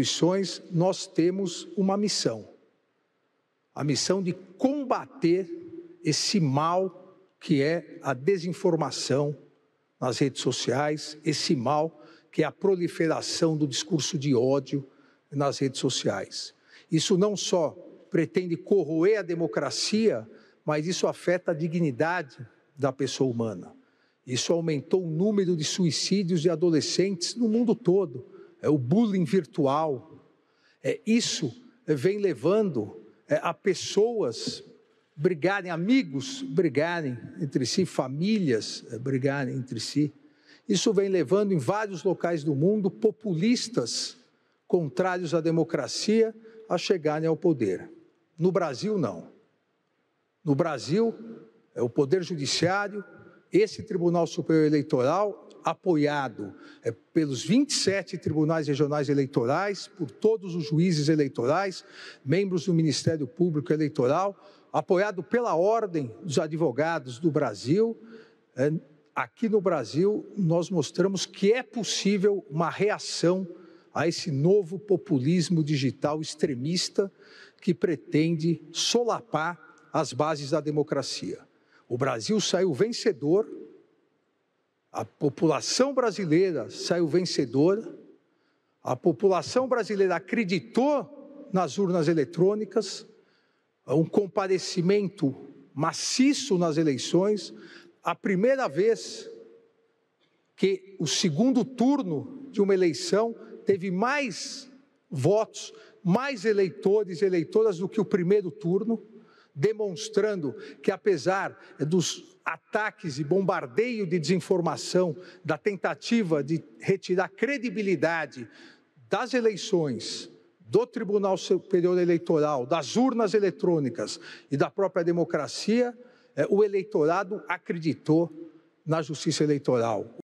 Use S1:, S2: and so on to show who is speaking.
S1: instituições, nós temos uma missão. A missão de combater esse mal que é a desinformação nas redes sociais, esse mal que é a proliferação do discurso de ódio nas redes sociais. Isso não só pretende corroer a democracia, mas isso afeta a dignidade da pessoa humana. Isso aumentou o número de suicídios de adolescentes no mundo todo é, o bullying virtual, é, isso vem levando é, a pessoas brigarem, amigos brigarem entre si, famílias é, brigarem entre si. Isso vem levando em vários locais do mundo populistas contrários à democracia a chegarem ao poder. No Brasil, não. No Brasil, é o Poder Judiciário, esse Tribunal Superior Eleitoral apoiado é, pelos 27 tribunais regionais eleitorais, por todos os juízes eleitorais, membros do Ministério Público Eleitoral, apoiado pela Ordem dos Advogados do Brasil. É, aqui no Brasil, nós mostramos que é possível uma reação a esse novo populismo digital extremista que pretende solapar as bases da democracia. O Brasil saiu vencedor a população brasileira saiu vencedora, a população brasileira acreditou nas urnas eletrônicas, um comparecimento maciço nas eleições, a primeira vez que o segundo turno de uma eleição teve mais votos, mais eleitores e eleitoras do que o primeiro turno demonstrando que, apesar dos ataques e bombardeio de desinformação, da tentativa de retirar credibilidade das eleições, do Tribunal Superior Eleitoral, das urnas eletrônicas e da própria democracia, eh, o eleitorado acreditou na justiça eleitoral.